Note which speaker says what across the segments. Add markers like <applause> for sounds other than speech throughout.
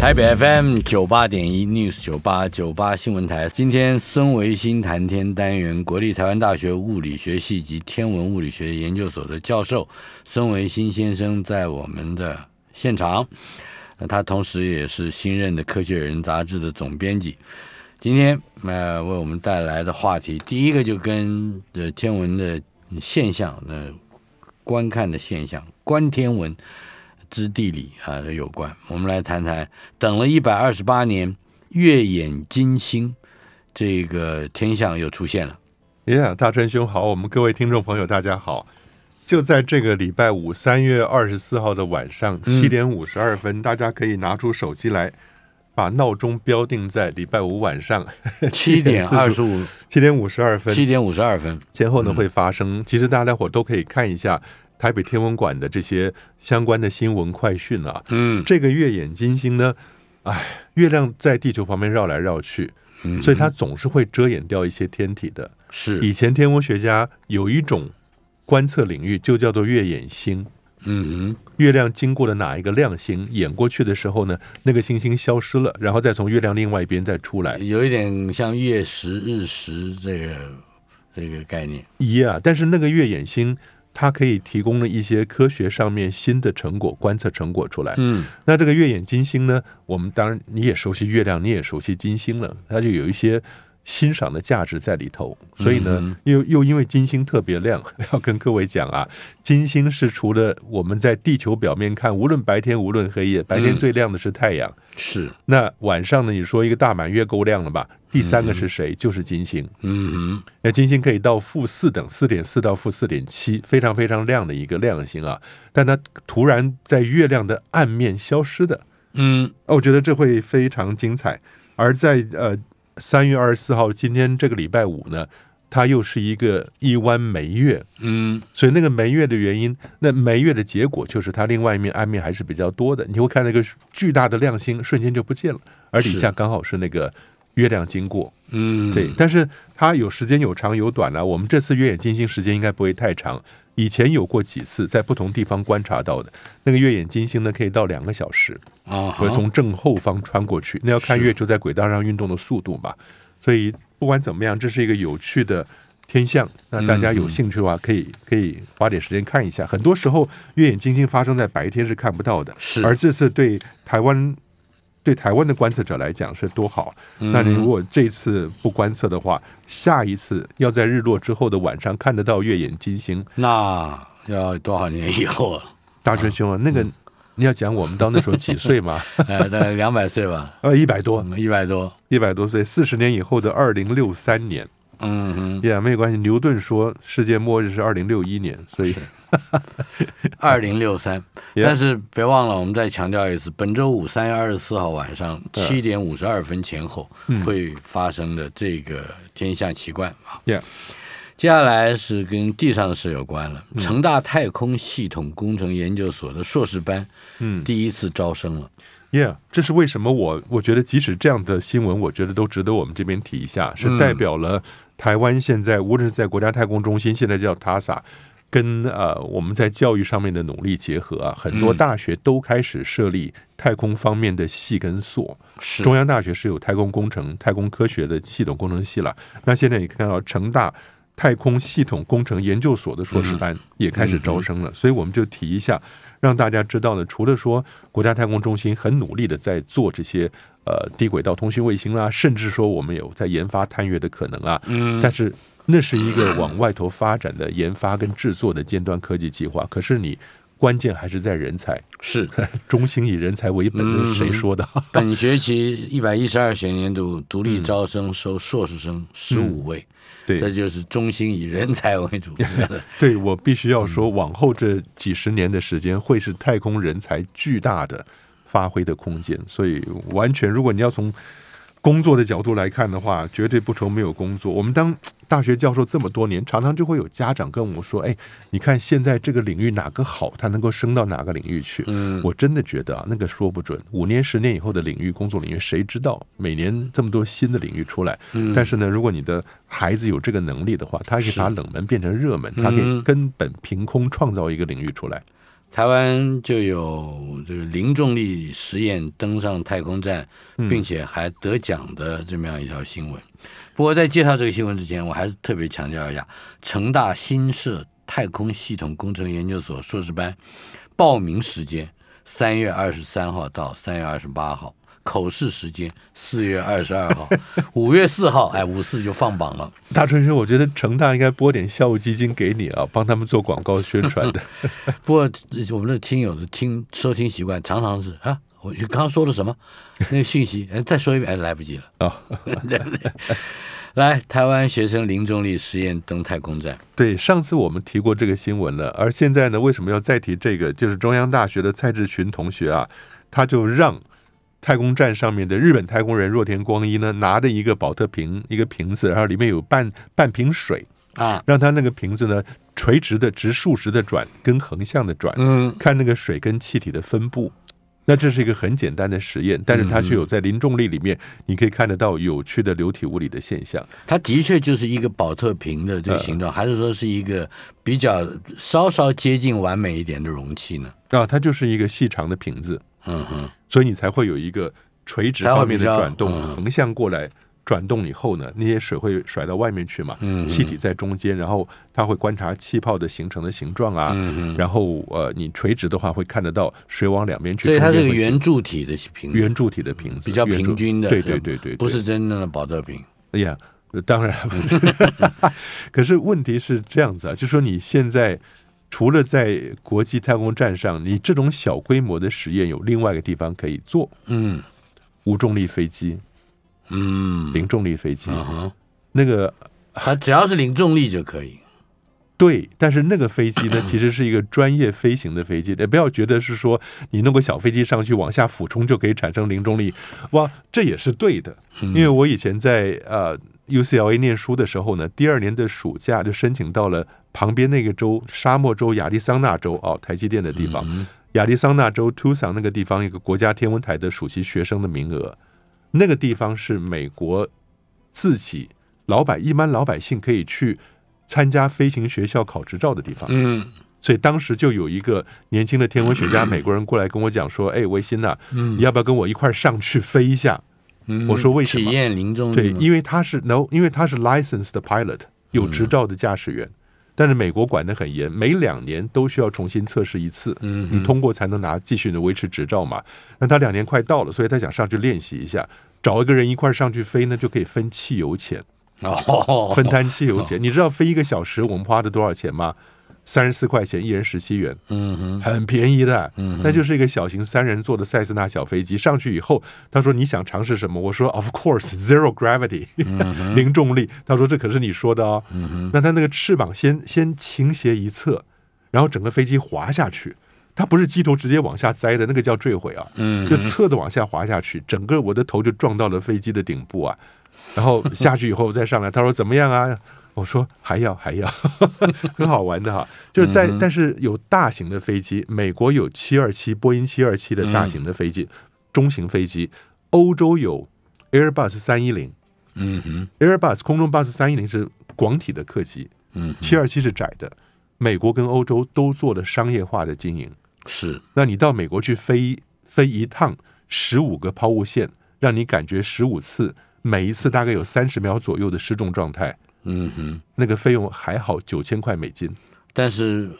Speaker 1: 台北 FM 九八点一 News 九八九八新闻台，今天孙维新谈天单元，国立台湾大学物理学系及天文物理学研究所的教授孙维新先生在我们的现场，他同时也是新任的《科学人》杂志的总编辑。今天那为我们带来的话题，第一个就跟的天文的现象，那观看的现象，观天文。知地理啊，有关我们来谈谈，等了一百二十八年，月掩金星，
Speaker 2: 这个天象又出现了。Yeah，大川兄好，我们各位听众朋友大家好。就在这个礼拜五，三月二十四号的晚上七点五十二分，大家可以拿出手机来，把闹钟标定在礼拜五晚上 <laughs> 七点二十五、七点五十二分、七点五十二分前后呢会发生。其实大家伙都可以看一下。台北天文馆的这些相关的新闻快讯啊，嗯，这个月眼金星呢，哎，月亮在地球旁边绕来绕去，所以它总是会遮掩掉一些天体的。是以前天文学家有一种观测领域，就叫做月眼星。嗯月亮经过了哪一个亮星，演过去的时候呢，那个星星消失了，然后再从月亮另外一边再出来，有一
Speaker 1: 点像月食、日食这个这个概念。
Speaker 2: 一啊，但是那个月眼星。它可以提供了一些科学上面新的成果、观测成果出来。嗯，那这个月眼金星呢？我们当然你也熟悉月亮，你也熟悉金星了，它就有一些。欣赏的价值在里头，所以呢，又又因为金星特别亮，<laughs> 要跟各位讲啊，金星是除了我们在地球表面看，无论白天无论黑夜，白天最亮的是太阳，是那晚上呢？你说一个大满月够亮了吧？第三个是谁？就是金星。嗯嗯，那金星可以到负四等四点四到负四点七，非常非常亮的一个亮星啊。但它突然在月亮的暗面消失的，嗯，我觉得这会非常精彩。而在呃。三月二十四号，今天这个礼拜五呢，它又是一个一弯眉月，嗯，所以那个眉月的原因，那眉月的结果就是它另外一面暗面还是比较多的。你会看那个巨大的亮星瞬间就不见了，而底下刚好是那个月亮经过，嗯，对。但是它有时间有长有短啊，我们这次月掩金星时间应该不会太长。以前有过几次在不同地方观察到的，那个月眼金星呢，可以到两个小时
Speaker 1: 啊，会从
Speaker 2: 正后方穿过去。那要看月球在轨道上运动的速度嘛。所以不管怎么样，这是一个有趣的天象。那大家有兴趣的话，可以可以花点时间看一下。很多时候月眼金星发生在白天是看不到的，而这次对台湾。对台湾的观测者来讲是多好，那你如果这次不观测的话，下一次要在日落之后的晚上看得到月影金星，那要多少年以后？啊？大春兄，那个你要讲我们到那时候几岁吗？<laughs> 呃，两百岁吧。呃，一百多，一百多，一百多岁，四十年以后的二零六三年。嗯，Yeah，没有关系。牛顿说世界末日是二零六一年，所以
Speaker 1: 二零六三。<laughs> 但是别忘了，我们再强调一次：本周五三月二十四号晚上七点五十二分前后会发生的这个天下奇观。Yeah，接下来是跟地上的事有关了。成大太空系统工程研究所的硕士班，嗯，第一次
Speaker 2: 招生了。Yeah，这是为什么？我我觉得，即使这样的新闻，我觉得都值得我们这边提一下，是代表了。台湾现在，无论是在国家太空中心，现在叫 TASA，跟呃我们在教育上面的努力结合啊，很多大学都开始设立太空方面的系跟所。是。中央大学是有太空工程、太空科学的系统工程系了。那现在你看到成大太空系统工程研究所的硕士班也开始招生了，所以我们就提一下，让大家知道呢，除了说国家太空中心很努力的在做这些。呃，低轨道通讯卫星啦，甚至说我们有在研发探月的可能啊。嗯。但是那是一个往外头发展的研发跟制作的尖端科技计划。可是你关键还是在人才。是。<laughs> 中心以人才为本，谁说的？
Speaker 1: 本学期一百一十二学年度独立招生
Speaker 2: 收硕士生十五位。对。这就是中心以人才为主。<laughs> 对，我必须要说，往后这几十年的时间，会是太空人才巨大的。发挥的空间，所以完全，如果你要从工作的角度来看的话，绝对不愁没有工作。我们当大学教授这么多年，常常就会有家长跟我们说：“哎，你看现在这个领域哪个好，他能够升到哪个领域去？”嗯，我真的觉得啊，那个说不准，五年、十年以后的领域、工作领域，谁知道？每年这么多新的领域出来，但是呢，如果你的孩子有这个能力的话，他可以把冷门变成热门，他可以根本凭空创造一个领域出来。台湾就有这个零
Speaker 1: 重力实验登上太空站，并且还得奖的这么样一条新闻。不过在介绍这个新闻之前，我还是特别强调一下，成大新设太空系统工程研究所硕士班，报名时间三月二十三号到三月二十八号。口试时间四月二十二号，<laughs> 五月四号，哎，五四就放榜了。大
Speaker 2: 春生，我觉得成大
Speaker 1: 应该拨点校务基金给你啊，帮他们做广告宣传的。<laughs> 不过我们的听友的听收听习惯常常是啊，我刚刚说的什么？<laughs> 那个讯息，哎，再说一遍来不及了啊。对不对？
Speaker 2: 来，台湾学生林中立实验登太空站。对，上次我们提过这个新闻了。而现在呢，为什么要再提这个？就是中央大学的蔡志群同学啊，他就让。太空站上面的日本太空人若田光一呢，拿着一个保特瓶，一个瓶子，然后里面有半半瓶水啊，让他那个瓶子呢，垂直的、直竖直的转跟横向的转，嗯，看那个水跟气体的分布。那这是一个很简单的实验，但是它却有在零重力里面，你可以看得到有趣的流体物理的现象。它的确就是一个保特瓶的这个形状，还是说是一个比较稍稍接近完美一点的容器呢？啊，它就是一个细长的瓶子。嗯哼。所以你才会有一个垂直方面的转动，横向过来转动以后呢，那些水会甩到外面去嘛？气体在中间，然后它会观察气泡的形成的形状啊。然后呃，你垂直的话会看得到水往两边去。所以它是个圆柱体的瓶。圆柱体的瓶子。比较平均的。对对对对。不是
Speaker 1: 真正的保乐瓶。
Speaker 2: 哎呀，当然。<laughs> 可是问题是这样子啊，就说你现在。除了在国际太空站上，你这种小规模的实验有另外一个地方可以做，嗯，无重力飞机，嗯，零重力飞机，那个还只要是零重力就可以。对，但是那个飞机呢，<clears throat> 其实是一个专业飞行的飞机，不要觉得是说你弄个小飞机上去往下俯冲就可以产生零重力，哇，这也是对的，因为我以前在呃 UCLA 念书的时候呢，第二年的暑假就申请到了旁边那个州——沙漠州亚利桑那州——哦，台积电的地方，亚利桑那州 Tucson 那个地方一个国家天文台的暑期学生的名额。那个地方是美国自己老百一般老百姓可以去参加飞行学校考执照的地方。嗯，所以当时就有一个年轻的天文学家，<coughs> 美国人过来跟我讲说：“哎，维新呐，你要不要跟我一块儿上去飞一下？”我说为什么？对，因为他是 no，因为他是 licensed pilot，有执照的驾驶员。但是美国管得很严，每两年都需要重新测试一次，嗯你通过才能拿继续的维持执照嘛。那他两年快到了，所以他想上去练习一下，找一个人一块上去飞呢，就可以分汽油钱哦，分摊汽油钱。<laughs> 你知道飞一个小时我们花的多少钱吗？三十四块钱，一人十七元，嗯哼，很便宜的，嗯，那就是一个小型三人座的塞斯纳小飞机。上去以后，他说：“你想尝试什么？”我说：“Of course, zero gravity，<laughs> 零重力。”他说：“这可是你说的哦。”嗯哼，那他那个翅膀先先倾斜一侧，然后整个飞机滑下去，它不是机头直接往下栽的，那个叫坠毁啊。
Speaker 3: 嗯，就侧
Speaker 2: 的往下滑下去，整个我的头就撞到了飞机的顶部啊。然后下去以后再上来，他说：“怎么样啊？”我说还要还要，<laughs> 很好玩的哈，就是在但是有大型的飞机，美国有七二七波音七二七的大型的飞机，中型飞机，欧洲有 Airbus 三一零，嗯哼，Airbus 空中巴士三一零是广体的客机，嗯，七二七是窄的，美国跟欧洲都做了商业化的经营，是，那你到美国去飞飞一趟，十五个抛物线，让你感觉十五次，每一次大概有三十秒左右的失重状态。嗯哼，那个费用还好，九千块美金，但是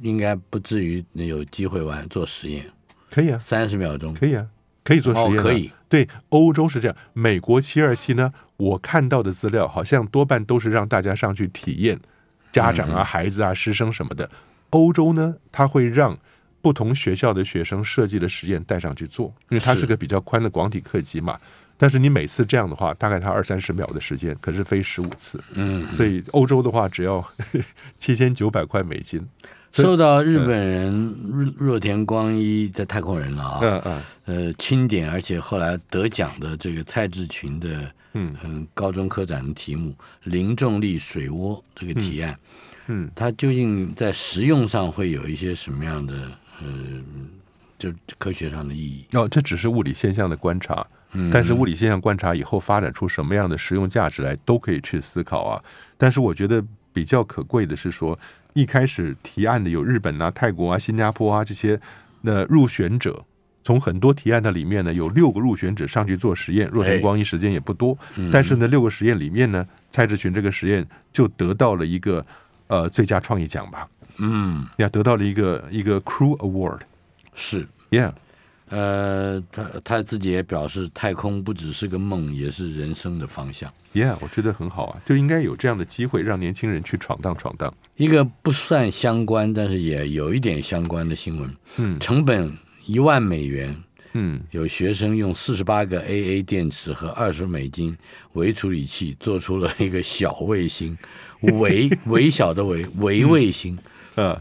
Speaker 2: 应该不至于能有机会玩做实验。可以啊，三十秒钟可以啊，可以做实验。可以，对欧洲是这样，美国七二七呢，我看到的资料好像多半都是让大家上去体验，家长啊、孩子啊、师生什么的。欧洲呢，他会让不同学校的学生设计的实验带上去做，因为它是个比较宽的广体客机嘛。但是你每次这样的话，大概它二三十秒的时间，可是飞十五次，嗯，所以欧洲的话只要 <laughs> 七千九百块美金。受到日本人若田光一在太空人了啊，
Speaker 1: 嗯嗯，呃，钦点，而且后来得奖的这个蔡志群的嗯高中科展的题目“零重力水涡”这个提案，嗯，它究竟
Speaker 2: 在实用上会有一些什么样的呃，就科学上的意义？哦，这只是物理现象的观察。但是物理现象观察以后发展出什么样的实用价值来，都可以去思考啊。但是我觉得比较可贵的是说，一开始提案的有日本啊、泰国啊、新加坡啊这些那入选者，从很多提案的里面呢，有六个入选者上去做实验。若弱光一时间也不多，但是呢，六个实验里面呢，蔡志群这个实验就得到了一个呃最佳创意奖吧。嗯，呀，得到了一个一个 Crew Award，是，Yeah。
Speaker 1: 呃，他他自己也表示，太空不只是个梦，也是人生的方向。Yeah，我觉得很好啊，就应该有这样的机会，让年轻人去闯荡闯荡。一个不算相关，但是也有一点相关的新闻。嗯，成本一万美元。嗯，有学生用四十八个 AA 电池和二十美金微处理器，做出了一个小卫星，微 <laughs> 微小的微微卫星。
Speaker 2: 嗯。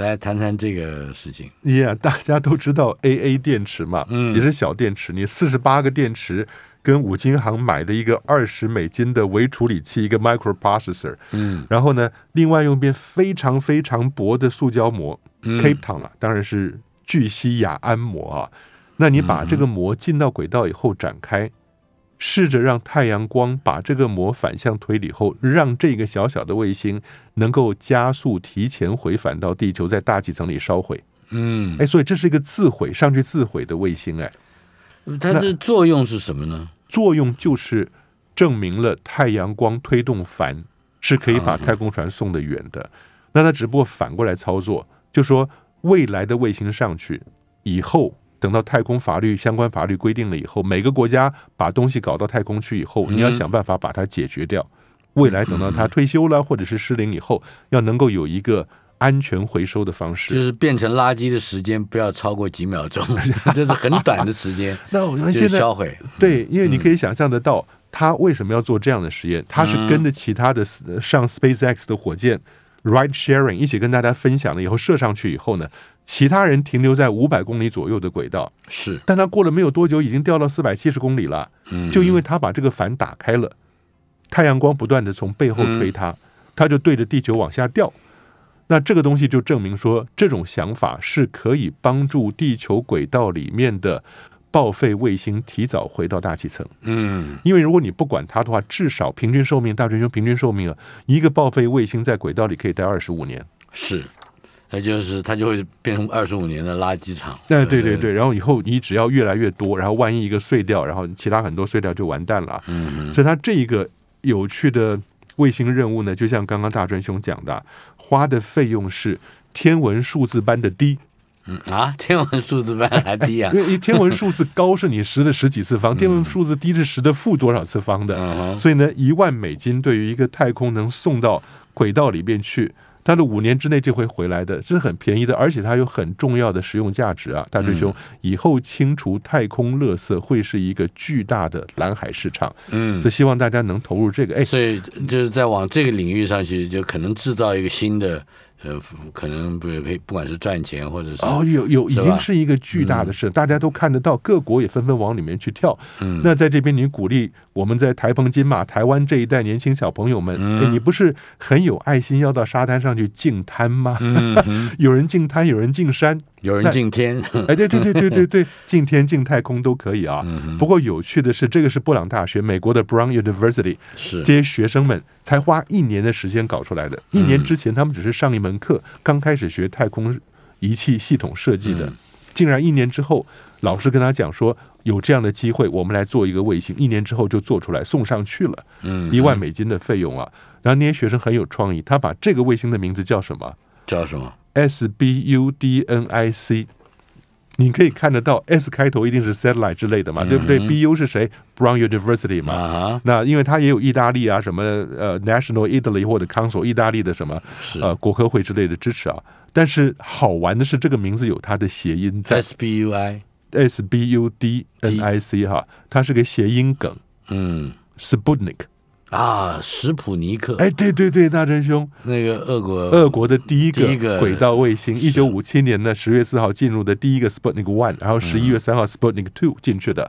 Speaker 2: 来谈谈这个事情。yeah，大家都知道 AA 电池嘛，嗯，也是小电池。你四十八个电池跟五金行买的一个二十美金的微处理器，一个 microprocessor，嗯，然后呢，另外用一边非常非常薄的塑胶膜 c a p e Town 啊，当然是聚酰亚胺膜啊。那你把这个膜进到轨道以后展开。试着让太阳光把这个膜反向推理后，让这个小小的卫星能够加速提前回返到地球，在大气层里烧毁。嗯，哎，所以这是一个自毁上去自毁的卫星，哎，它的作用是什么呢？作用就是证明了太阳光推动帆是可以把太空船送得远的。那它只不过反过来操作，就说未来的卫星上去以后。等到太空法律相关法律规定了以后，每个国家把东西搞到太空去以后，你要想办法把它解决掉。未来等到它退休了或者是失灵以后，要能够有一个安全回收的方式，就是
Speaker 1: 变成垃圾的时间不要超过几秒钟，<laughs> 这是很短的时间。<laughs> 那我们现在销毁
Speaker 2: 对，因为你可以想象得到，他为什么要做这样的实验？他是跟着其他的上 SpaceX 的火箭 r i d e Sharing 一起跟大家分享了以后，射上去以后呢？其他人停留在五百公里左右的轨道，是，但他过了没有多久，已经掉到四百七十公里了。嗯，就因为他把这个反打开了，太阳光不断的从背后推他，他就对着地球往下掉。那这个东西就证明说，这种想法是可以帮助地球轨道里面的报废卫星提早回到大气层。嗯，因为如果你不管它的话，至少平均寿命，大将军平均寿命啊，一个报废卫星在轨道里可以待二十五年。
Speaker 1: 是。那就是它就会变成二十五年的垃圾场。
Speaker 2: 哎，对对对，然后以后你只要越来越多，然后万一一个碎掉，然后其他很多碎掉就完蛋了。嗯嗯。所以它这一个有趣的卫星任务呢，就像刚刚大专兄讲的，花的费用是天文数字般的低。嗯
Speaker 1: 啊，天文数字般还低啊！<laughs> 因为天文数
Speaker 2: 字高是你十的十几次方，天文数字低是十的负多少次方的。嗯所以呢，一万美金对于一个太空能送到轨道里边去。他的五年之内就会回来的，这是很便宜的，而且它有很重要的实用价值啊，大志兄，以后清除太空垃圾会是一个巨大的蓝海市场，嗯，所以希望大家能投入这个，
Speaker 1: 哎，所以就是在往这个领域上去，就可能制造一个新的。呃，可能不，不管是赚钱或者是哦，有有，已经是
Speaker 2: 一个巨大的事，大家都看得到，各国也纷纷往里面去跳。嗯，那在这边，你鼓励我们在台澎金马、台湾这一代年轻小朋友们，你不是很有爱心，要到沙滩上去净滩吗？<laughs> 有人净滩，有人进山。有人进天，<laughs> 哎，对对对对对对，进天进太空都可以啊。不过有趣的是，这个是布朗大学，美国的 Brown University，是这些学生们才花一年的时间搞出来的。一年之前，他们只是上一门课，刚开始学太空仪器系统设计的。竟然一年之后，老师跟他讲说有这样的机会，我们来做一个卫星。一年之后就做出来送上去了，一万美金的费用啊。然后那些学生很有创意，他把这个卫星的名字叫什么？叫什么？S B U D N I C，你可以看得到 S 开头一定是 satellite 之类的嘛，对不对？B U 是谁？Brown University 嘛。那因为它也有意大利啊，什么呃，National Italy 或者 Council 意大利的什么呃国科会之类的支持啊。但是好玩的是，这个名字有它的谐音在。S B U I S B U D N I C 哈，它是个谐音梗。嗯，Sputnik。啊，史普尼克！哎，对对对，大真兄，那个俄国，俄国的第一个轨道卫星，一九五七年的十月四号进入的第一个 Sputnik One，然后十一月三号 Sputnik Two 进去的。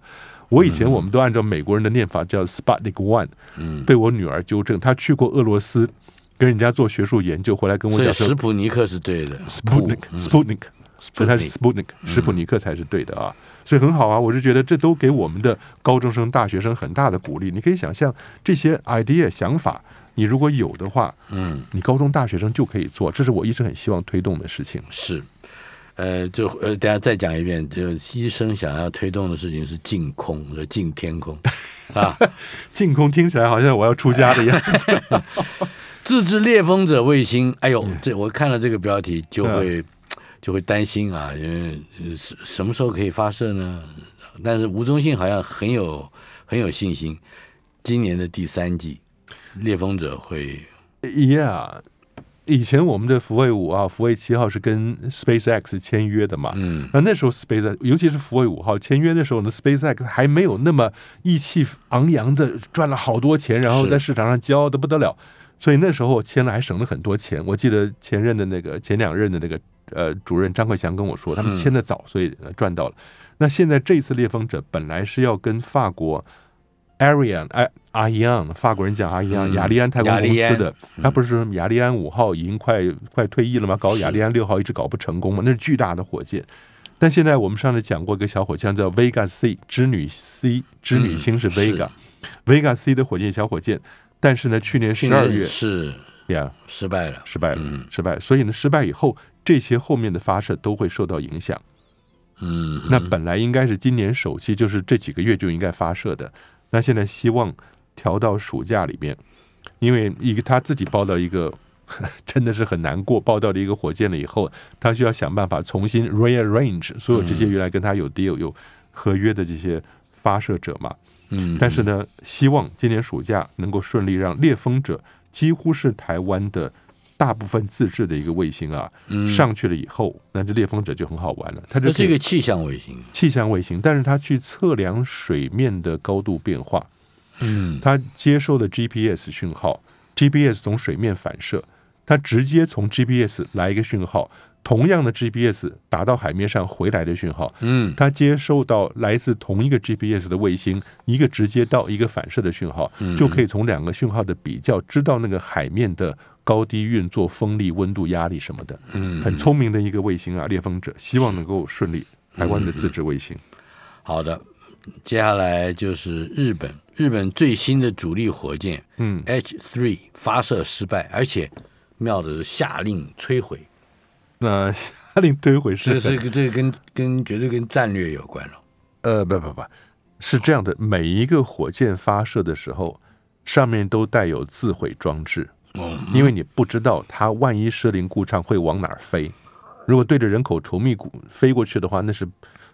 Speaker 2: 我以前我们都按照美国人的念法叫 Sputnik One，嗯，被我女儿纠正，她去过俄罗斯，跟人家做学术研究，回来跟我讲，史普尼克是对的，Sputnik，Sputnik，所以它是 Sputnik，史普尼克才是对的啊。所以很好啊，我是觉得这都给我们的高中生、大学生很大的鼓励。你可以想象这些 idea 想法，你如果有的话，嗯，你高中、大学生就可以做。这是我一直很希望推动的事情。是，呃，就呃，大家再讲一遍，就医生想
Speaker 1: 要推动的事情是净空，净天空 <laughs> 啊，净空听起来好像我要出家的样子。<laughs> 自制猎风者卫星，哎呦，这我看了这个标题就会。就会担心啊，因为什什么时候可以发射呢？但是吴宗信好像很有很有信心，今年的第三
Speaker 2: 季，猎风者会。Yeah，以前我们的福卫五啊，福卫七号是跟 SpaceX 签约的嘛。嗯。那那时候 SpaceX，尤其是福卫五号签约的时候呢，SpaceX 还没有那么意气昂扬的赚了好多钱，然后在市场上骄傲的不得了，所以那时候签了还省了很多钱。我记得前任的那个，前两任的那个。呃，主任张克祥跟我说，他们签的早，所以赚到了。那现在这次猎风者本来是要跟法国 Ariane 阿阿伊法国人讲阿伊昂，亚利安太空公司的，他不是说亚利安五号已经快快退役了吗？搞亚利安六号一直搞不成功嘛，那是巨大的火箭。但现在我们上次讲过一个小火箭叫 Vega C，织女 C，织女星是 Vega Vega C 的火箭，小火箭。但是呢，去年十二月是呀，失败了，失败了，失败。所以呢，失败以后。这些后面的发射都会受到影响，嗯，那本来应该是今年首期，就是这几个月就应该发射的，那现在希望调到暑假里面，因为一个他自己报到一个 <laughs> 真的是很难过，报到了一个火箭了以后，他需要想办法重新 rearrange 所有这些原来跟他有 deal 有合约的这些发射者嘛，嗯，但是呢，希望今年暑假能够顺利让猎风者，几乎是台湾的。大部分自制的一个卫星啊，上去了以后，那这猎风者就很好玩了。它这是一个气象卫星，气象卫星，但是它去测量水面的高度变化。嗯，它接收的 GPS 讯号，GPS 从水面反射，它直接从 GPS 来一个讯号。同样的 GPS 打到海面上回来的讯号，嗯，它接收到来自同一个 GPS 的卫星一个直接到一个反射的讯号，就可以从两个讯号的比较知道那个海面的高低、运作、风力、温度、压力什么的，嗯，很聪明的一个卫星啊，猎风者，希望能够顺利。台湾的自制卫星，
Speaker 1: 好的，接下来就是日本，日本最新的主力火箭，嗯，H3 发射失败，而且妙的是下令摧毁。
Speaker 2: 那下令摧毁是？这是这跟跟绝对跟战略有关了。呃，不不不，是这样的。每一个火箭发射的时候，上面都带有自毁装置。哦，因为你不知道它万一失灵故障会往哪飞。如果对着人口稠密谷飞过去的话，那是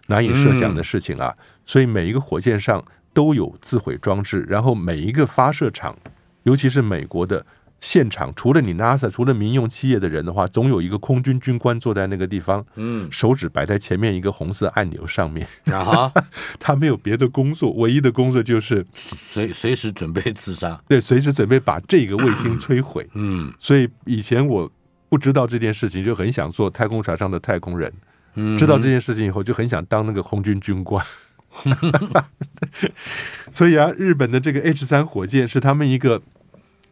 Speaker 2: 难以设想的事情啊。所以每一个火箭上都有自毁装置。然后每一个发射场，尤其是美国的。现场除了你 NASA，除了民用企业的人的话，总有一个空军军官坐在那个地方，嗯，手指摆在前面一个红色按钮上面。<laughs> 啊哈，他没有别的工作，唯一的工作就是随随时准备自杀，对，随时准备把这个卫星摧毁。嗯，所以以前我不知道这件事情，就很想做太空船上的太空人。嗯，知道这件事情以后，就很想当那个空军军官。<laughs> 所以啊，日本的这个 H 三火箭是他们一个。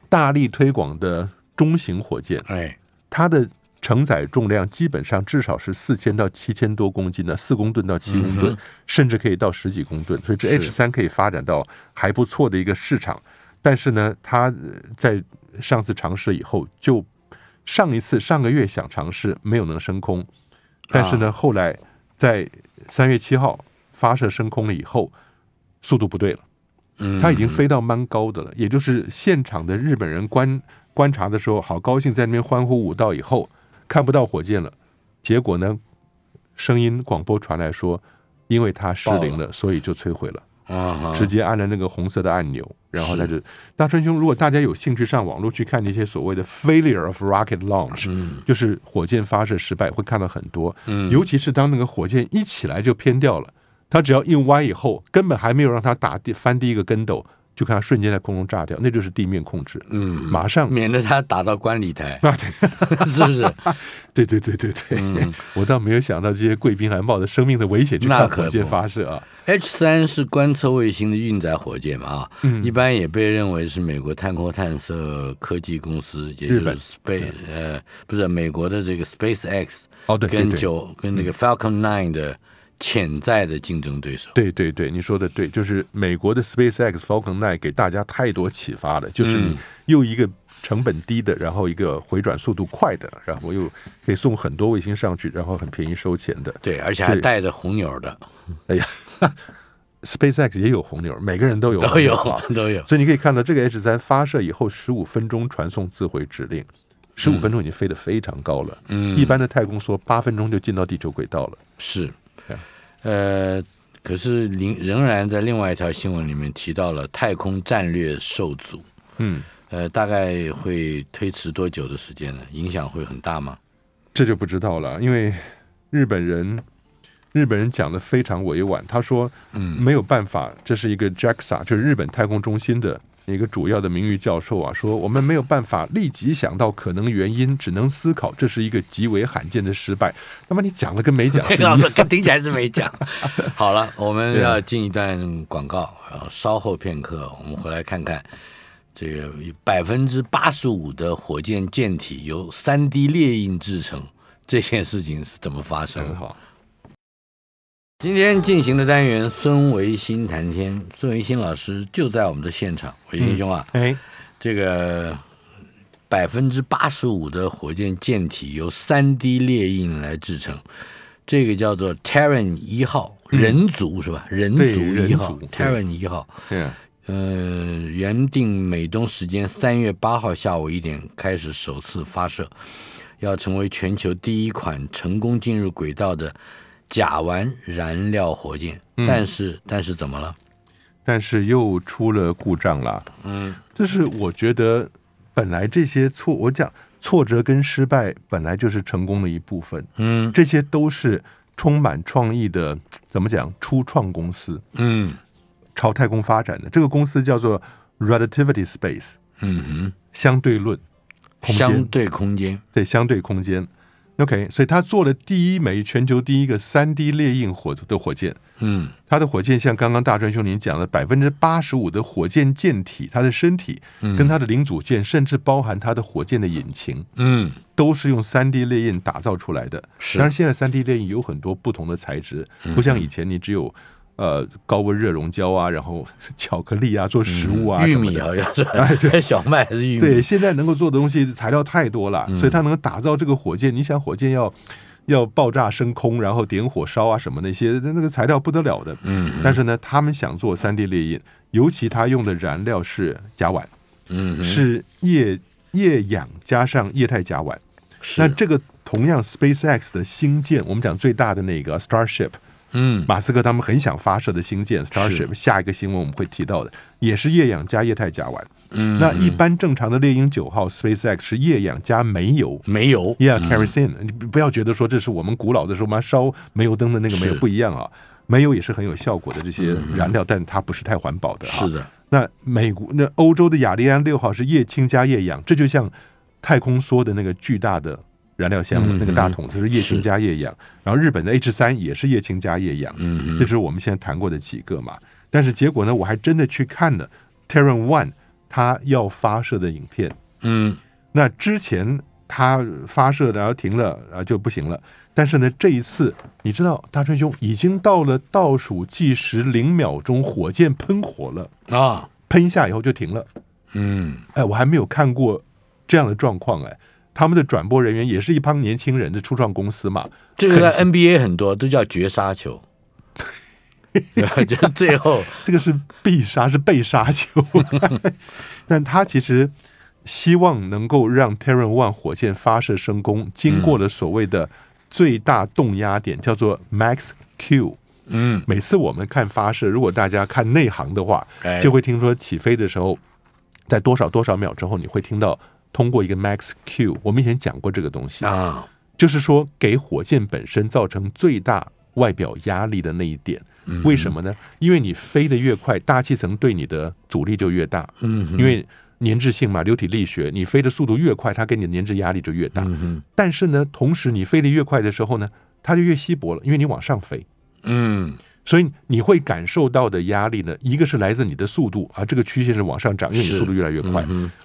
Speaker 2: 大力推广的中型火箭，哎，它的承载重量基本上至少是四千到七千多公斤的四公吨到七公吨，甚至可以到十几公吨，所以这 H 三可以发展到还不错的一个市场。但是呢，它在上次尝试以后，就上一次上个月想尝试没有能升空，但是呢，后来在三月七号发射升空了以后，速度不对了。他已经飞到蛮高的了，也就是现场的日本人观观察的时候，好高兴在那边欢呼。舞蹈，以后看不到火箭了，结果呢，声音广播传来说，因为它失灵了，所以就摧毁了。啊！直接按了那个红色的按钮，然后他就大川兄，如果大家有兴趣上网络去看那些所谓的 failure of rocket launch，就是火箭发射失败，会看到很多。嗯，尤其是当那个火箭一起来就偏掉了。他只要一歪以后，根本还没有让他打第翻第一个跟斗，就看他瞬间在空中炸掉，那就是地面控制，嗯，马上免得他打到观礼台。那对，<laughs> 是不是？<laughs> 对对对对对，我倒没有想到这些贵宾还冒着生命的危险去看火箭发射
Speaker 1: 啊。H 三是观测卫星的运载火箭嘛啊，一般也被认为是美国太空探测科技公司，也就是 Space 呃不是美国的这个
Speaker 2: SpaceX 哦对跟九跟那个 Falcon Nine 的。潜在的竞争对手，对对对，你说的对，就是美国的 SpaceX Falcon Nine 给大家太多启发了，就是又一个成本低的，然后一个回转速度快的，然后又可以送很多卫星上去，然后很便宜收钱的，对，而且还带着红牛的，哎呀，SpaceX 也有红牛，每个人都有都有都有，所以你可以看到这个 H 三发射以后十五分钟传送自回指令，十五分钟已经飞得非常高了，嗯，一般的太空梭八分钟就进到地球轨道了，是。<laughs> 呃，
Speaker 1: 可是仍仍然在另外一条新闻里面提到了太空战略受阻，嗯，呃，大概会推迟多久的时间呢？影响会很大吗？
Speaker 2: 这就不知道了，因为日本人日本人讲的非常委婉，他说，嗯，没有办法，这是一个 JAXA，就是日本太空中心的。一个主要的名誉教授啊，说我们没有办法立即想到可能原因，只能思考这是一个极为罕见的失败。那么你讲了跟没讲？一样，
Speaker 1: 听起来是没讲。
Speaker 2: <laughs> 好了，
Speaker 1: 我们要进一段广告，然后稍后片刻我们回来看看这个百分之八十五的火箭舰体由三 D 烈印制成这件事情是怎么发生的。今天进行的单元，孙维新谈天。孙维新老师就在我们的现场。维新兄啊，哎，这个百分之八十五的火箭箭体由三 D 列印来制成，这个叫做 t e r r a n 一号人族是吧？人族一号 t e r a n 一号，嗯，原定美东时间三月八号下午一点开始首次发射，要成为全球第一款成功进入轨道的。甲烷燃料火箭，但是但是怎么了？
Speaker 2: 但是又出了故障了。嗯，这是我觉得本来这些挫，我讲挫折跟失败本来就是成功的一部分。嗯，这些都是充满创意的，怎么讲？初创公司，嗯，朝太空发展的这个公司叫做 Relativity Space。嗯哼，相对论，相对空间，对相对空间。OK，所以他做了第一枚全球第一个三 D 猎印火的火箭。嗯，他的火箭像刚刚大专兄您讲的，百分之八十五的火箭舰体，他的身体，跟他的零组件，甚至包含他的火箭的引擎，嗯，都是用三 D 猎印打造出来的。但是现在三 D 猎印有很多不同的材质，不像以前你只有。呃，高温热熔胶啊，然后巧克力啊，做食物啊，玉米啊，要出来，<laughs> 小
Speaker 1: 麦还是玉米？对，
Speaker 2: 现在能够做的东西材料太多了，所以它能打造这个火箭。你想，火箭要要爆炸升空，然后点火烧啊，什么那些那个材料不得了的。嗯，但是呢，他们想做三 D 列印，尤其他用的燃料是甲烷，嗯，是液液氧加上液态甲烷。是。那这个同样，SpaceX 的星舰，我们讲最大的那个 Starship。嗯，马斯克他们很想发射的星舰 Starship，下一个新闻我们会提到的，也是液氧加液态甲烷。嗯，那一般正常的猎鹰九号 SpaceX 是液氧加煤油，煤油，y e a h kerosene。你不要觉得说这是我们古老的时候嘛，烧煤油灯的那个煤油不一样啊，煤油也是很有效果的这些燃料，但它不是太环保的。是的，那美国、那欧洲的亚利安六号是液氢加液氧，这就像太空梭的那个巨大的。燃料箱那个大桶子是液氢加液氧，然后日本的 H 三也是液氢加液氧，嗯，这只是我们现在谈过的几个嘛。但是结果呢，我还真的去看了 Terra n One，他要发射的影片。嗯，那之前他发射的然后停了，然后就不行了。但是呢，这一次你知道，大川兄已经到了倒数计时零秒钟，火箭喷火了啊！喷下以后就停了。嗯，哎，我还没有看过这样的状况，哎。他们的转播人员也是一帮年轻人的初创公司嘛？这个在 NBA 很多都叫绝杀球，就 <laughs> 最后这个是必杀是被杀球。<laughs> 但他其实希望能够让 Terra One 火箭发射升空经过了所谓的最大动压点叫做 Max Q。嗯，每次我们看发射，如果大家看内行的话，就会听说起飞的时候在多少多少秒之后你会听到。通过一个 max q，我们以前讲过这个东西啊，就是说给火箭本身造成最大外表压力的那一点，为什么呢？因为你飞得越快，大气层对你的阻力就越大，嗯，因为粘滞性嘛，流体力学，你飞的速度越快，它给你的粘滞压力就越大。但是呢，同时你飞得越快的时候呢，它就越稀薄了，因为你往上飞，嗯。所以你会感受到的压力呢，一个是来自你的速度啊，这个曲线是往上涨，因为你速度越来越快；，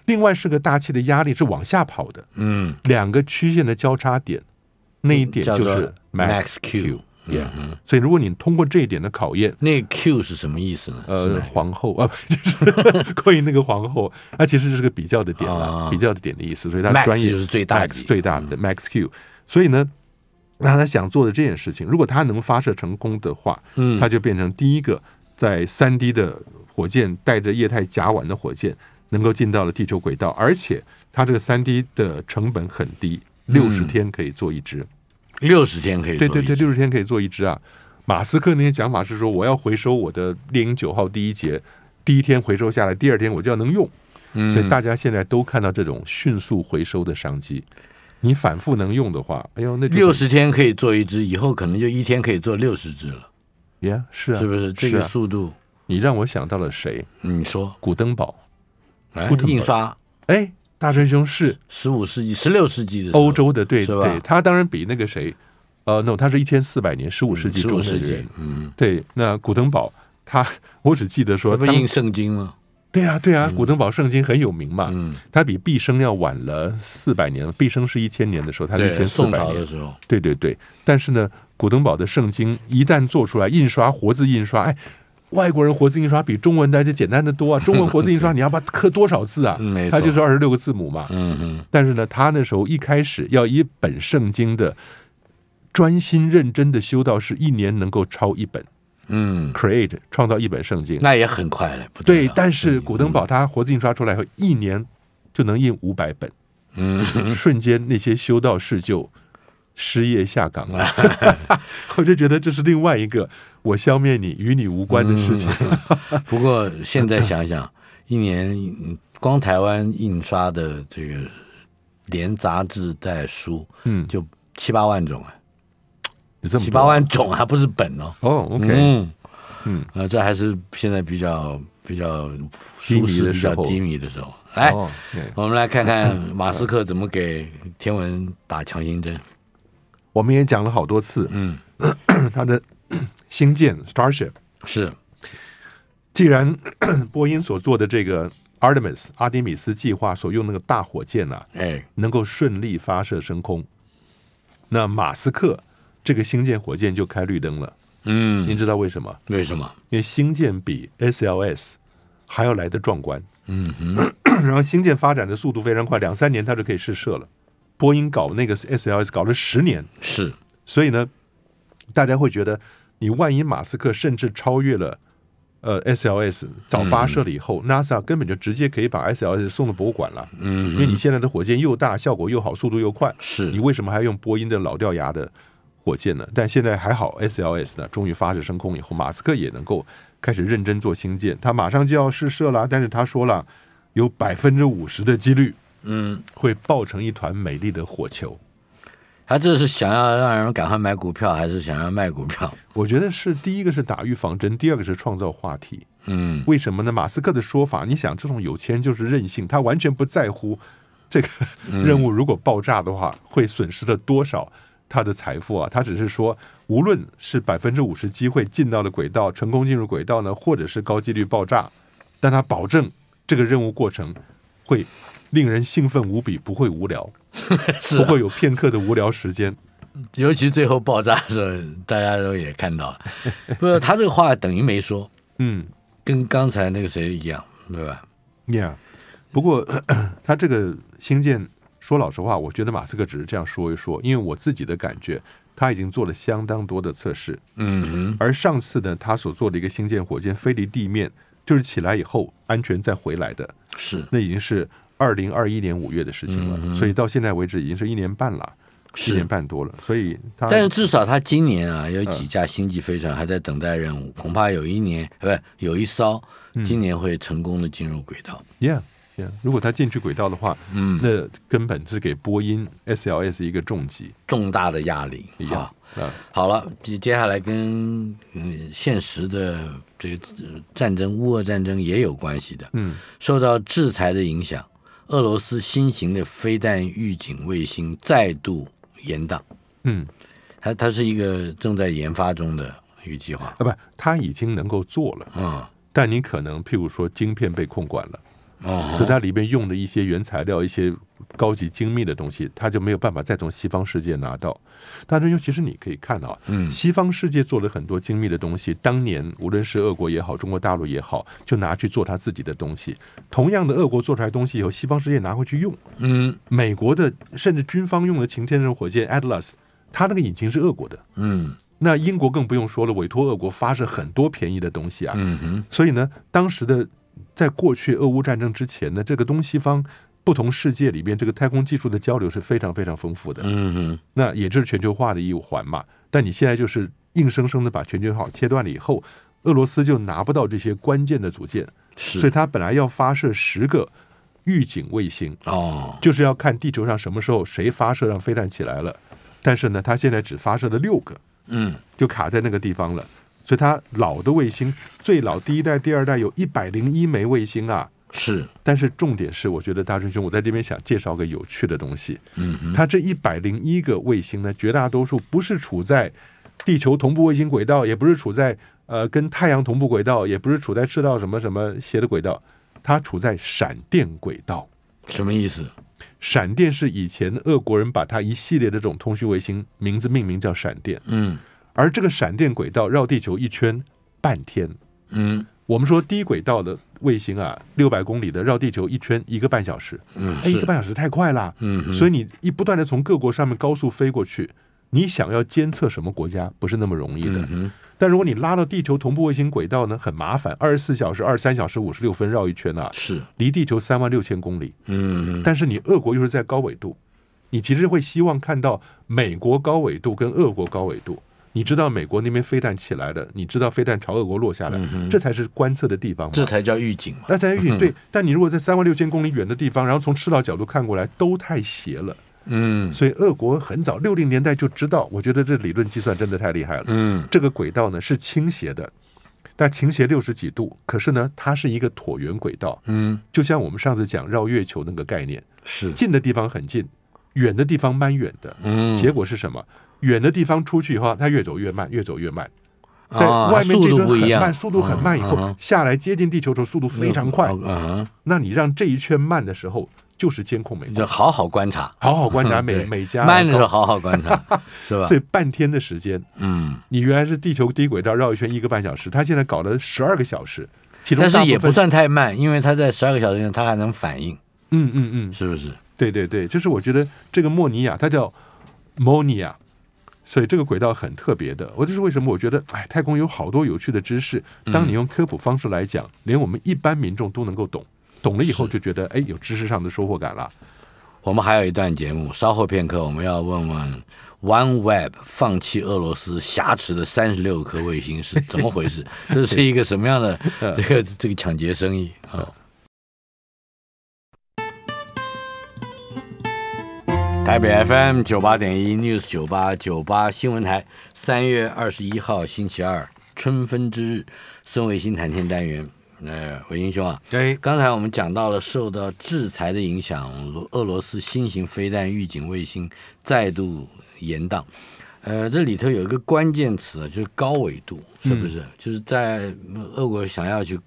Speaker 2: 另外是个大气的压力是往下跑的。嗯，两个曲线的交叉点，那一点就是 max Q。嗯，所以如果你通过这一点的考验，那 Q 是什么意思呢？呃，皇后啊，<laughs> 就是关于那个皇后，它其实就是个比较的点啊，比较的点的意思。所以它专业是最大，最大的 max Q。所以呢。那他想做的这件事情，如果他能发射成功的话，嗯，他就变成第一个在三 D 的火箭带着液态甲烷的火箭能够进到了地球轨道，而且他这个三 D 的成本很低，六十天可以做一支，六十天可以对对对，六十天可以做一支啊。马斯克那些讲法是说，我要回收我的猎鹰九号第一节，第一天回收下来，第二天我就要能用，所以大家现在都看到这种迅速回收的商机。你反复能用的话，哎呦，那六十天可以做一只，以后可能就一天可以做六十只了，呀，是啊，是不是这个速度？你让我想到了谁？你说古登堡，古登印刷，哎，大师兄是十五世纪、十六世纪的欧洲的对，对，他当然比那个谁，呃，no，他是一千四百年，十五世纪中世纪，嗯，对。那古登堡，他我只记得说他不印圣经吗？对啊，对啊，古登堡圣经很有名嘛。嗯，它比毕生要晚了四百年。毕生是一千年的时候，它一千四百年。的时候，对对对，但是呢，古登堡的圣经一旦做出来，印刷活字印刷，哎，外国人活字印刷比中文的就简单的多啊。<laughs> 中文活字印刷，你要把刻多少字啊？它就是二十六个字母嘛。嗯嗯，但是呢，他那时候一开始要一本圣经的专心认真的修道士一年能够抄一本。嗯，create 创造一本圣经，那也很快了。对，但是古登堡他活字印刷出来后，一年就能印五百本。嗯，瞬间那些修道士就失业下岗了。<laughs> 我就觉得这是另外一个我消灭你与你无关的事情。不过现在想想，<laughs> 一年光台
Speaker 1: 湾印刷的这个连杂志带书，嗯，就七八万种啊。有这么七八万种还不是本哦。哦，OK，嗯嗯，这还是现在比较比较低迷的时候，低迷的时候。来，我们来看看马斯克怎么给天文打强心针。
Speaker 2: 我们也讲了好多次，嗯，<clears throat> 他的 <clears throat> 星舰 Starship 是，既然 <clears throat> 波音所做的这个 Artemis 阿迪米斯计划所用那个大火箭呐，哎，能够顺利发射升空，那马斯克。这个星舰火箭就开绿灯了。嗯，您知道为什么？为什么？因为星舰比 SLS 还要来的壮观。
Speaker 3: 嗯，<clears throat>
Speaker 2: 然后星舰发展的速度非常快，两三年它就可以试射了。波音搞那个 SLS 搞了十年，是。所以呢，大家会觉得，你万一马斯克甚至超越了呃 SLS，早发射了以后，NASA 根本就直接可以把 SLS 送到博物馆了。嗯，因为你现在的火箭又大，效果又好，速度又快。是。你为什么还要用波音的老掉牙的？火箭呢？但现在还好。SLS 呢，终于发射升空以后，马斯克也能够开始认真做星舰。他马上就要试射了，但是他说了，有百分之五十的几率，嗯，会爆成一团美丽的火球。他这是想要让人赶快买股票，还是想要卖股票？<laughs> 我觉得是第一个是打预防针，第二个是创造话题。嗯，为什么呢？马斯克的说法，你想，这种有钱人就是任性，他完全不在乎这个任务如果爆炸的话会损失了多少。他的财富啊，他只是说，无论是百分之五十机会进到了轨道，成功进入轨道呢，或者是高几率爆炸，但他保证这个任务过程会令人兴奋无比，不会无聊，<laughs> 不会有片刻的无聊时间。
Speaker 1: 尤其最后爆炸的时候，大家都也看到了，<laughs> 不是他这个话等于
Speaker 2: 没说，嗯，跟刚才那个谁一样，对吧？Yeah，不过 <clears throat> 他这个星舰。说老实话，我觉得马斯克只是这样说一说，因为我自己的感觉，他已经做了相当多的测试。嗯，而上次呢，他所做的一个星舰火箭飞离地面，就是起来以后安全再回来的，是那已经是二零二一年五月的事情了。所以到现在为止，已经是一年半了，一年半多了。所以，他但是至少他今年啊，有几架星际飞船还在等待任务，恐怕
Speaker 1: 有一年，不有一艘今年会成功的进入轨道。
Speaker 2: Yeah。如果它进去轨道的话，嗯，那根本是给波音 SLS 一个重击，重大的压力啊好了，接下来跟嗯现实的
Speaker 1: 这个战争乌俄战争也有关系的，嗯，受到制裁的影响，俄罗斯新型的飞弹预警卫星再度延宕，
Speaker 3: 嗯，
Speaker 2: 它它是一个正在研发中的预计划啊，不，它已经能够做了，嗯，但你可能譬如说晶片被控管了。所以它里面用的一些原材料、一些高级精密的东西，它就没有办法再从西方世界拿到。但是，又其实你可以看到，西方世界做了很多精密的东西，当年无论是俄国也好，中国大陆也好，就拿去做他自己的东西。同样的，俄国做出来东西以后，西方世界拿回去用。嗯，美国的甚至军方用的“擎天”柱火箭 Atlas，它那个引擎是俄国的。嗯，那英国更不用说了，委托俄国发射很多便宜的东西啊。嗯哼。所以呢，当时的。在过去俄乌战争之前呢，这个东西方不同世界里边，这个太空技术的交流是非常非常丰富的。嗯哼，那也就是全球化的一环嘛。但你现在就是硬生生的把全球化切断了以后，俄罗斯就拿不到这些关键的组件，所以它本来要发射十个预警卫星，哦，就是要看地球上什么时候谁发射让飞弹起来了。但是呢，它现在只发射了六个，嗯，就卡在那个地方了。所以它老的卫星，最老第一代、第二代有101枚卫星啊。是。但是重点是，我觉得大春兄，我在这边想介绍个有趣的东西。嗯。它这一百零一个卫星呢，绝大多数不是处在地球同步卫星轨道，也不是处在呃跟太阳同步轨道，也不是处在赤道什么什么斜的轨道，它处在闪电轨道。什么意思？闪电是以前俄国人把它一系列的这种通讯卫星名字命名叫闪电。嗯。而这个闪电轨道绕地球一圈半天，嗯，我们说低轨道的卫星啊，六百公里的绕地球一圈一个半小时，嗯，一个半小时太快了，嗯，所以你一不断的从各国上面高速飞过去，你想要监测什么国家不是那么容易的，但如果你拉到地球同步卫星轨道呢，很麻烦，二十四小时二十三小时五十六分绕一圈啊，是离地球三万六千公里，
Speaker 3: 嗯，但
Speaker 2: 是你俄国又是在高纬度，你其实会希望看到美国高纬度跟俄国高纬度。你知道美国那边飞弹起来了，你知道飞弹朝俄国落下来，这才是观测的地方，这才叫预警，嘛。那才叫预警。对，但你如果在三万六千公里远的地方，然后从赤道角度看过来，都太斜了。嗯，所以俄国很早六零年代就知道，我觉得这理论计算真的太厉害了。嗯，这个轨道呢是倾斜的，但倾斜六十几度，可是呢它是一个椭圆轨道。嗯，就像我们上次讲绕月球那个概念，是近的地方很近。远的地方蛮远的，结果是什么？远的地方出去以后，它越走越慢，越走越慢，在外面这圈很慢，速度很慢，以后下来接近地球的时候速度非常快。嗯，那你让这一圈慢的时候，就是监控美国，好好观察，好好观察每每家慢的时候好好观察，<laughs> 是吧？这半天的时间，嗯，你原来是地球低轨道绕一圈一个半小时，他现在搞了十二个小时，其实也不算太慢，因为他在十二个小时内他还能反应。嗯嗯嗯，是不是？对对对，就是我觉得这个莫尼亚，它叫莫尼亚，所以这个轨道很特别的。我就是为什么我觉得，哎，太空有好多有趣的知识，当你用科普方式来讲，连我们一般民众都能够懂，懂了以后就觉得哎，有知识上的收获感了。我们还有一段节目，稍后片刻我们要问问
Speaker 1: OneWeb 放弃俄罗斯挟持的三十六颗卫星是怎么回事，<laughs> 这是一个什么样的这个这个抢劫生意啊？台北 FM 九八点一 News 九八九八新闻台，三月二十一号星期二，春分之日，孙卫星谈天单元。呃，伟英兄啊，对，刚才我们讲到了受到制裁的影响，俄俄罗斯新型飞弹预警卫星再度延宕。呃，这里头有一个关键词，就是高纬度，是不是？就是在俄国想要去。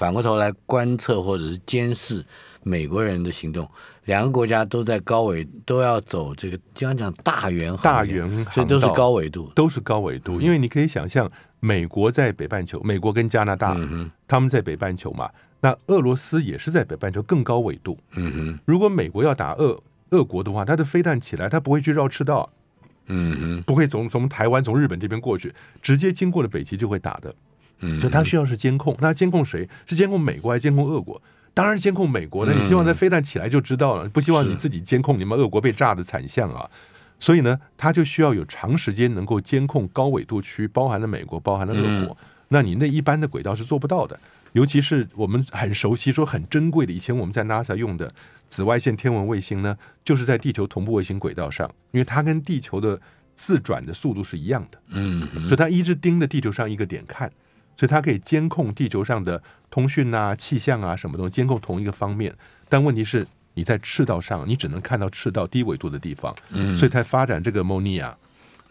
Speaker 1: 反过头来观测或者是监视美国人
Speaker 2: 的行动，两个国家都在高纬，都要走这个经常讲大圆大圆这所以都是高纬度，都是高纬度。因为你可以想象，美国在北半球，美国跟加拿大，他们在北半球嘛。那俄罗斯也是在北半球更高纬度。嗯哼，如果美国要打俄俄国的话，它的飞弹起来，它不会去绕赤道，嗯哼，不会从从台湾从日本这边过去，直接经过了北极就会打的。就它需要是监控，那监控谁？是监控美国还是监控俄国？当然监控美国呢。你希望在飞弹起来就知道了，不希望你自己监控你们俄国被炸的惨象啊。所以呢，它就需要有长时间能够监控高纬度区，包含了美国，包含了俄国。那你那一般的轨道是做不到的。尤其是我们很熟悉、说很珍贵的，以前我们在 NASA 用的紫外线天文卫星呢，就是在地球同步卫星轨道上，因为它跟地球的自转的速度是一样的。嗯，就它一直盯着地球上一个点看。所以它可以监控地球上的通讯啊、气象啊什么东西，监控同一个方面。但问题是，你在赤道上，你只能看到赤道低纬度的地方。嗯，所以才发展这个 Monia，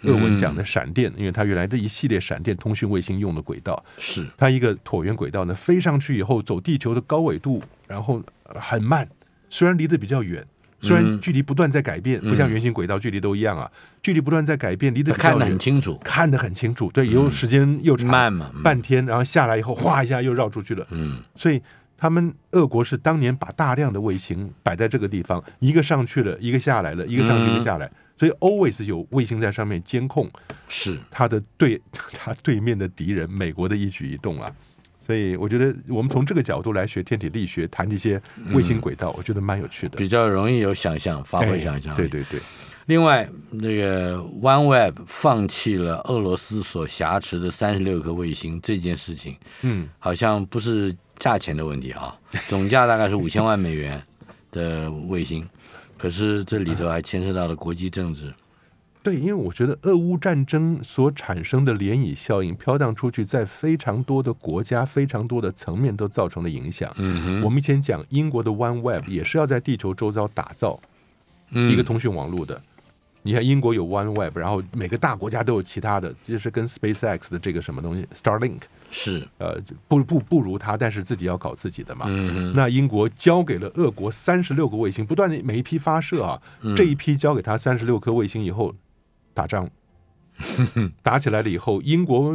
Speaker 2: 俄文讲的闪电，因为它原来的一系列闪电通讯卫星用的轨道是它一个椭圆轨道呢，飞上去以后走地球的高纬度，然后很慢，虽然离得比较远。虽然距离不断在改变，不像圆形轨道距离都一样啊，距离不断在改变，离得看得很清楚，看得很清楚。对，有时间又长，慢嘛，半天，然后下来以后，哗一下又绕出去了。嗯，所以他们俄国是当年把大量的卫星摆在这个地方，一个上去了，一个下来了，一个上去，一个下来，所以 always 有卫星在上面监控，是他的对，他对面的敌人美国的一举一动啊。所以我觉得，我们从这个角度来学天体力学，谈这些卫星轨道，我觉得蛮有趣的，比较容易有想象，发挥想象。对对对。另外，那个
Speaker 1: OneWeb 放弃了俄罗斯所挟持的三十六颗卫星这件事情，嗯，好像不是价钱的问题啊，总价大概是五千万美元的卫星，可是这里头还牵涉到了国际政治。
Speaker 2: 对，因为我觉得俄乌战争所产生的涟漪效应飘荡出去，在非常多的国家、非常多的层面都造成了影响。我们以前讲英国的 One Web 也是要在地球周遭打造一个通讯网络的。你看英国有 One Web，然后每个大国家都有其他的，就是跟 SpaceX 的这个什么东西 Starlink 是呃不不不如它，但是自己要搞自己的嘛。那英国交给了俄国三十六个卫星，不断的每一批发射啊，这一批交给他三十六颗卫星以后。打仗打起来了以后，英国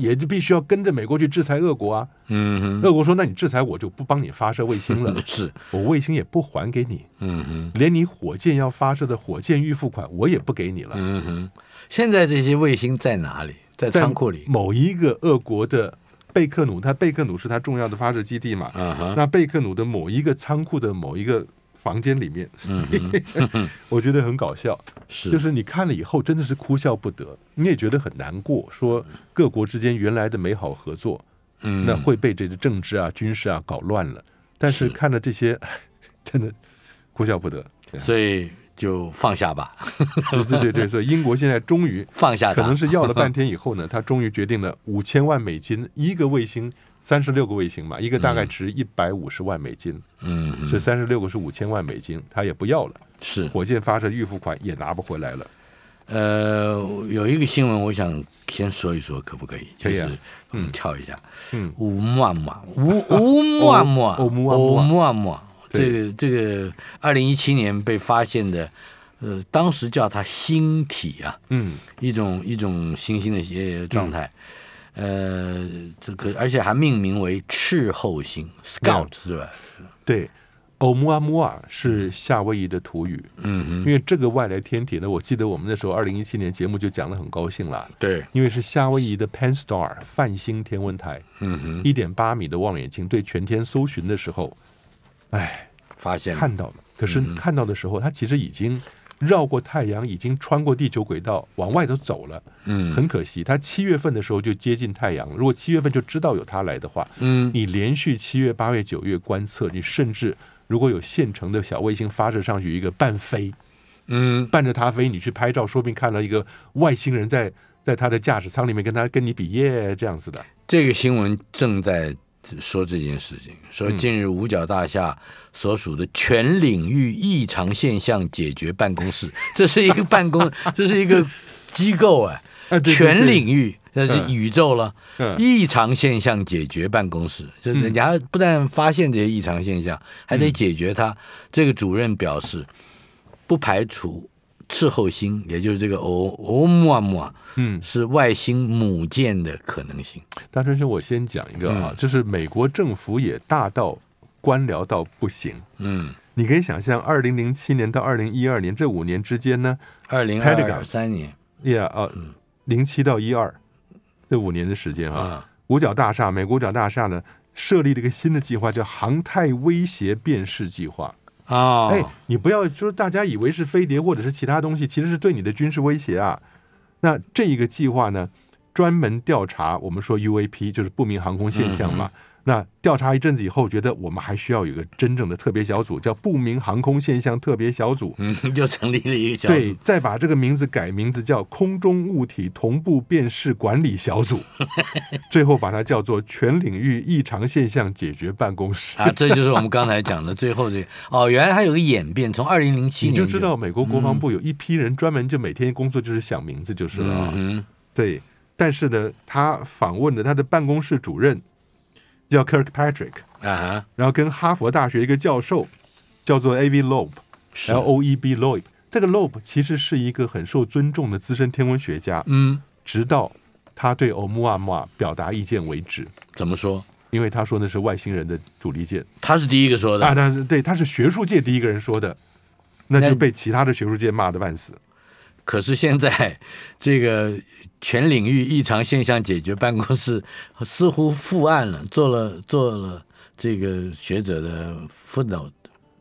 Speaker 2: 也就必须要跟着美国去制裁俄国啊。
Speaker 3: 嗯，俄国
Speaker 2: 说：“那你制裁我就不帮你发射卫星了，<laughs> 是我卫星也不还给你。”嗯哼，连你火箭要发射的火箭预付款我也不给你了。嗯哼，现在这些卫星在哪里？在仓库里。某一个俄国的贝克努，他贝克努是他重要的发射基地嘛。嗯哼，那贝克努的某一个仓库的某一个。房间里面，<laughs> 我觉得很搞笑，是就是你看了以后真的是哭笑不得，你也觉得很难过，说各国之间原来的美好合作，嗯，那会被这个政治啊、军事啊搞乱了。但是看了这些，<laughs> 真的哭笑不得，所以就放下吧。<laughs> 对对对，所以英国现在终于放下，可能是要了半天以后呢，他终于决定了五千万美金一个卫星。三十六个卫星嘛，一个大概值一百五十万美金，嗯，所以三十六个是五千万美金，他也不要了，是火箭发射预付款也拿不回来了。呃，
Speaker 1: 有一个新闻我想先说一说，可不可以？可以啊，我们跳一下。嗯，欧姆嘛，
Speaker 3: 欧欧姆嘛，欧姆
Speaker 1: 嘛，这个这个，二零一七年被发现的，呃，当时叫它星体啊，嗯，一种一种行星的一些状态。呃，这个而且
Speaker 2: 还命名为赤候星 Scout 是吧？对，Oumuamua 是夏威夷的土语。
Speaker 3: 嗯哼，因为
Speaker 2: 这个外来天体呢，我记得我们那时候二零一七年节目就讲的很高兴了。对，因为是夏威夷的 Pan Starr 泛星天文台，嗯哼，一点八米的望远镜对全天搜寻的时候，哎，发现看到了。可是看到的时候，它其实已经。绕过太阳，已经穿过地球轨道往外头走了。嗯，很可惜，他七月份的时候就接近太阳。如果七月份就知道有他来的话，嗯，你连续七月、八月、九月观测，你甚至如果有现成的小卫星发射上去一个伴飞，嗯，伴着他飞，你去拍照，说不定看到一个外星人在在他的驾驶舱里面跟他跟你比耶这样子的。
Speaker 1: 这个新闻正在。说这件事情，说近日五角大厦所属的全领域异常现象解决办公室，这是一个办公，<laughs> 这是一个机构哎，全领域那是宇宙了，异常现象解决办公室，就是人家不但发现这些异常现象，还得解决它。这个主任表示，不排除。伺候星，也就是这个欧欧
Speaker 2: 姆啊姆啊，嗯，是外星母舰的可能性。大春兄，我先讲一个啊，就是美国政府也大到官僚到不行，嗯，你可以想象，二零零七年到二零一二年这五年之间呢，二零拍了三年，yeah，哦，零七到一二，这五年的时间啊，五角大厦，美国五角大厦呢，设立了一个新的计划，叫“航太威胁辨识计划”。啊！哎，你不要说大家以为是飞碟或者是其他东西，其实是对你的军事威胁啊。那这一个计划呢，专门调查我们说 UAP，就是不明航空现象嘛。那调查一阵子以后，觉得我们还需要有一个真正的特别小组，叫不明航空现象特别小组。嗯，
Speaker 1: <laughs> 又成立了一
Speaker 2: 个小组，对，再把这个名字改名字叫空中物体同步辨识管理小组，<laughs> 最后把它叫做全领域异常现象解决办公室。啊，这就是我们刚才讲的最后这 <laughs> 哦，原来还有个演变，从二零零七就知道美国国防部有一批人专门就每天工作就是想名字就是了。嗯，对，但是呢，他访问的他的办公室主任。叫 Kirkpatrick，啊，然后跟哈佛大学一个教授叫做 A. V. Loeb，L O E B Loeb，这个 Loeb 其实是一个很受尊重的资深天文学家。嗯，直到他对 Oumuamua 表达意见为止。怎么说？因为他说那是外星人的主力舰。他是第一个说的啊，他是对，他是学术界第一个人说的，那就被其他的学术界骂的半死。可是现在
Speaker 1: 这个。全领域异常现象解决办公室 <laughs> 似乎复案
Speaker 2: 了，做了做了这个学者的奋斗，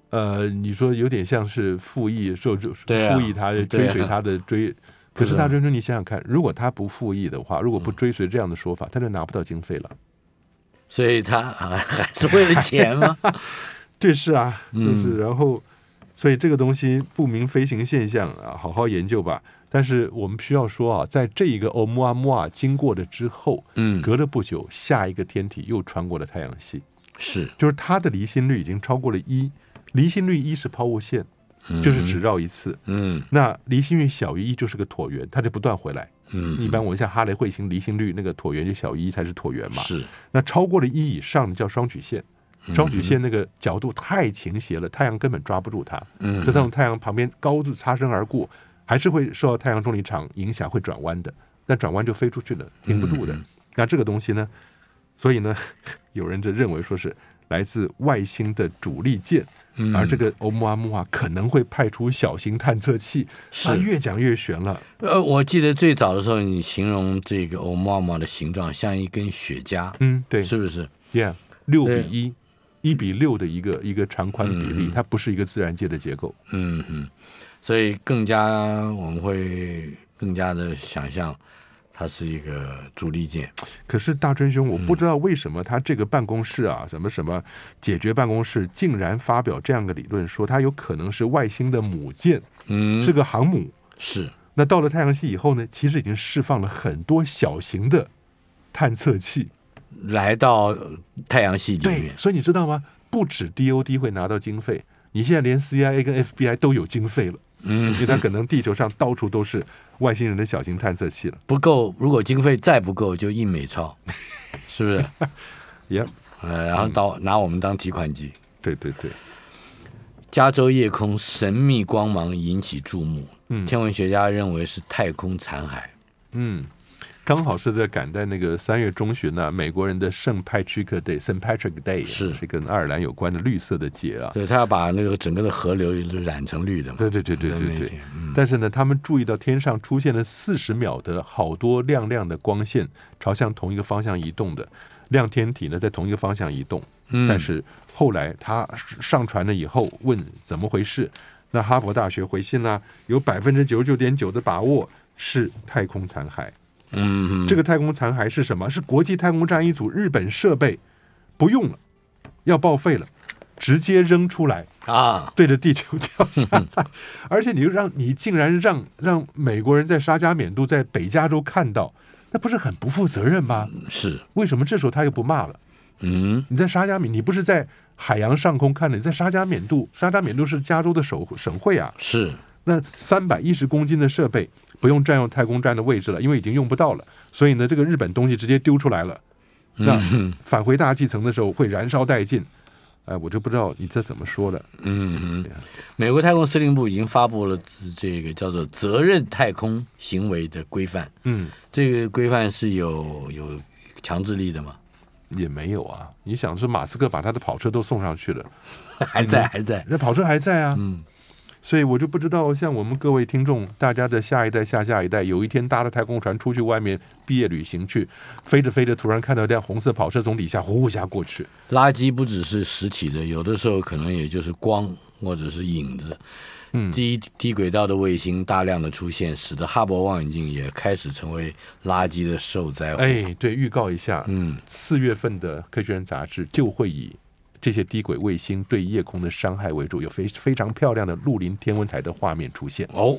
Speaker 2: 呃，你说有点像是复议，说复议他追随他的追，可是大专生，你想想看，如果他不复议的话，如果不追随这样的说法，他就拿不到经费了。
Speaker 1: 所以，他啊，还是为了钱吗？
Speaker 2: <laughs> 对，是啊，就是然后。所以这个东西不明飞行现象啊，好好研究吧。但是我们需要说啊，在这一个欧姆阿莫啊经过的之后，嗯，隔了不久，下一个天体又穿过了太阳系，是，就是它的离心率已经超过了一，离心率一是抛物线，就是只绕一次，嗯，那离心率小于一就是个椭圆，它就不断回来，嗯，一般我们像哈雷彗星，离心率那个椭圆就小于一才是椭圆嘛，是，那超过了一以上的叫双曲线。双曲线那个角度太倾斜了，太阳根本抓不住它，就那种太阳旁边高度擦身而过，还是会受到太阳重力场影响，会转弯的。那转弯就飞出去了，停不住的。那这个东西呢？所以呢，<laughs> 有人就认为说是来自外星的主力舰，而这个欧姆阿木啊可能会派出小型探测器。是越讲越悬了。
Speaker 1: 呃，我记得最早的时候，你形容这个欧姆阿木的形状像一根雪茄。嗯，对，是不
Speaker 2: 是？Yeah，六比一。一比六的一个一个长宽比例，它不是一个自然界的结构。嗯嗯，所以更加我们会更加
Speaker 1: 的想象它是一个主力舰。
Speaker 2: 可是大春兄，我不知道为什么他这个办公室啊，什么什么解决办公室，竟然发表这样的理论，说它有可能是外星的母舰，嗯，是个航母。是。那到了太阳系以后呢，其实已经释放了很多小型的探测器。来到太阳系里面，所以你知道吗？不止 DOD 会拿到经费，你现在连 CIA 跟 FBI 都有经费了。嗯，就以它可能地球上到处都是外星人的小型探测器了。不够，如果经费再不够，就印美钞，<laughs> 是不是？
Speaker 1: <laughs> yeah，呃，然后到拿我们当提款机。对对对，加州夜空神秘光芒引起注目，天文学家认为是太空残
Speaker 2: 骸。嗯。刚好是在赶在那个三月中旬呢，美国人的圣派屈克 Day，圣 Patrick Day 是是跟爱尔兰有关的绿色的节啊。对他要把那个整个的河流染成绿的嘛。对对对对对对。但是呢，他们注意到天上出现了四十秒的好多亮亮的光线，朝向同一个方向移动的亮天体呢，在同一个方向移动。但是后来他上传了以后问怎么回事，那哈佛大学回信呢，有百分之九十九点九的把握是太空残骸。
Speaker 3: 嗯，这个
Speaker 2: 太空残骸是什么？是国际太空站一组日本设备不用了，要报废了，直接扔出来啊，对着地球掉下来。<laughs> 而且你就让你竟然让让美国人，在沙加缅度，在北加州看到，那不是很不负责任吗？是为什么这时候他又不骂了？嗯，你在沙加缅，你不是在海洋上空看的？你在沙加缅度，沙加缅度是加州的首省会啊。是那三百一十公斤的设备。不用占用太空站的位置了，因为已经用不到了，所以呢，这个日本东西直接丢出来了。那返回大气层的时候会燃烧殆尽。哎，我就不知道你这怎么说的。
Speaker 3: 嗯哼，
Speaker 1: 美国太空司令部已经发布了这个叫做“责任太空行为”的
Speaker 2: 规范。嗯，这个规范是有有强制力的吗？也没有啊。你想，是马斯克把他的跑车都送上去了，<laughs> 还在还在，那跑车还在啊。嗯。所以，我就不知道，像我们各位听众，大家的下一代、下下一代，有一天搭着太空船出去外面毕业旅行去，飞着飞着，突然看到一辆红色跑车从底下呼呼下过去。垃圾不只是实体的，有的时候可能也就是光或者是
Speaker 1: 影子。嗯，低低轨道的卫星大量的出现，使得哈勃望远镜也
Speaker 2: 开始成为垃圾的受灾。哎，对，预告一下，嗯，四月份的《科学人》杂志就会以。这些低轨卫星对夜空的伤害为主，有非非常漂亮的陆林天文台的画面出现哦。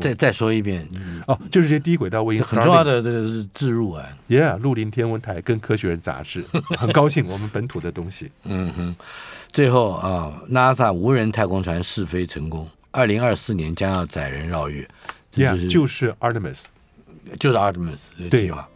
Speaker 2: 再再说一遍哦，就是这些低轨道卫星，很重要的这
Speaker 1: 个是置入啊。
Speaker 2: Yeah，陆林天文台跟科学人杂志，<laughs> 很高兴我们本土的东西。嗯哼。最后啊，NASA 无人太
Speaker 1: 空船试飞成功，二零二四年将要载人绕月。Yeah，就
Speaker 2: 是 Artemis，
Speaker 3: 就是 Artemis，对啊。